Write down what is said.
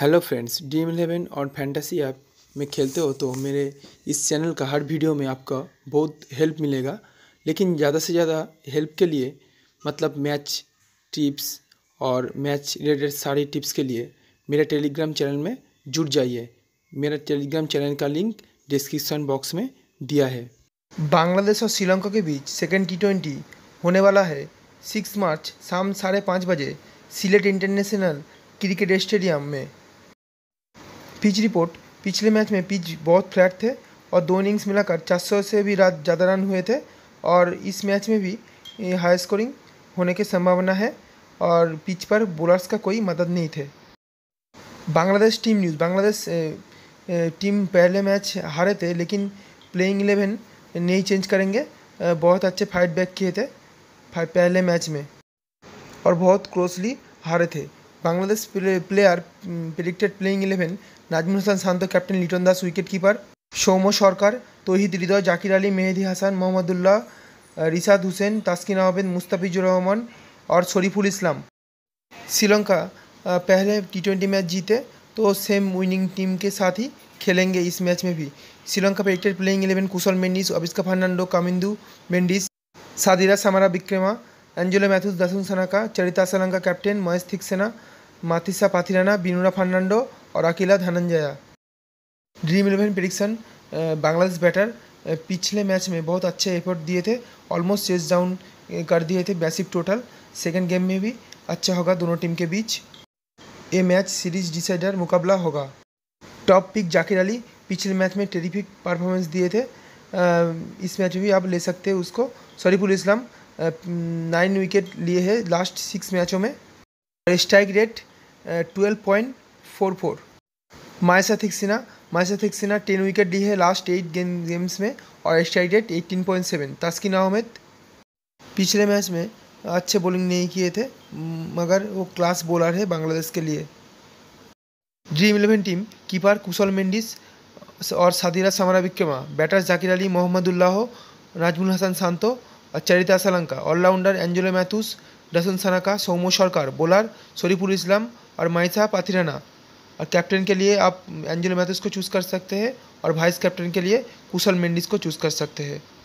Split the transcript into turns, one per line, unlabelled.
hello friends Dream Eleven और fantasy app में खेलते हो तो मेरे इस चैनल का हर वीडियो में आपका बहुत हेल्प मिलेगा लेकिन ज़्यादा से ज़्यादा हेल्प के लिए मतलब मैच टिप्स और मैच रिलेटेड सारी टिप्स के लिए मेरे टेलीग्राम चैनल में जुड़ जाइए मेरा टेलीग्राम चैनल का लिंक डिस्क्रिप्शन बॉक्स में दिया है
बांग्लादेश और श्रीलंका के बीच सेकेंड टी ट्वेंटी होने वाला है सिक्स मार्च शाम साढ़े पाँच बजे सिलेट इंटरनेशनल क्रिकेट स्टेडियम में पिच रिपोर्ट पिछले मैच में पिच बहुत फ्लैट थे और दो इनिंग्स मिलाकर 400 से भी ज़्यादा रन हुए थे और इस मैच में भी हाई स्कोरिंग होने की संभावना है और पिच पर बॉलर्स का कोई मदद नहीं थे Bangladesh team news Bangladesh team पहले मैच हारे थे लेकिन प्लेइंग इलेवन नहीं चेंज करेंगे बहुत अच्छे फाइट बैक किए थे पहले मैच में और बहुत क्लोजली हारे थे Bangladesh player predicted playing eleven Najmul Hasan Shanto captain Liton Das wicket keeper Soumya Sarkar Towhid Hridoy Jaker Ali Mehedi Hasan Mahmudullah Rishad Hossain Taskin Ahmed Mustafizur Rahman আর শরীফুল ইসলাম শ্রীলঙ্কা पहले টি টোয়েন্টি ম্যাচ জিতে তো সেম উইনিং টিমকে সাথই খেলেঙ্গে ইস ম্যাচ इस শ্রীলঙ্কা में playing eleven Kusal Mendis Avishka Fernando Kamindu Avishka Sadeera Samarawickrama Angelo Mathews Dasun Shanaka Charith Asalanka captain Maheesh Theekshana Matheesha Pathirana Binura Fernando और Akila Dananjaya Dream Eleven prediction Bangladesh batter पिछले मैच में बहुत अच्छे एफर्ट दिए थे ऑलमोस्ट चेस डाउन कर दिए थे बेसिक टोटल सेकेंड गेम में भी अच्छा होगा दोनों टीम के बीच ये मैच सीरीज डिसाइडर मुकाबला होगा टॉप पिक जाकिर अली पिछले मैच में टेरिफिक परफॉर्मेंस दिए थे इस मैच में भी आप ले सकते हैं उसको शरीफुल इस्लाम नाइन विकेट लिए हैं लास्ट सिक्स मैचों में और strike rate twelve point four four Maheesh Theekshana मायसा थिक्सिना टेन विकेट लिए है लास्ट एट गेम गेम्स में और strike rate eighteen point seven Taskin Ahmed पिछले मैच में अच्छे बॉलिंग नहीं किए थे मगर वो क्लास बॉलर है बांग्लादेश के लिए Dream Eleven team keeper Kusal Mendis और सादिरा सामरा विक्रमा बैटर जाकिर अली मोहम्मदुल्लाह नाजमुल हसन सांतो और চারিতা সালাঙ্কা অলরাউন্ডার অ্যাঞ্জেলো ম্যাথুস डसन सनाका সৌম্য सरकार बोलर शरीफुल इस्लाम और माइसा पाथिराना और कैप्टन के लिए आप एंजेलो मैथ्यूस को चूज़ कर सकते हैं और वाइस कैप्टन के लिए कुशल मेंडिस को चूज़ कर सकते हैं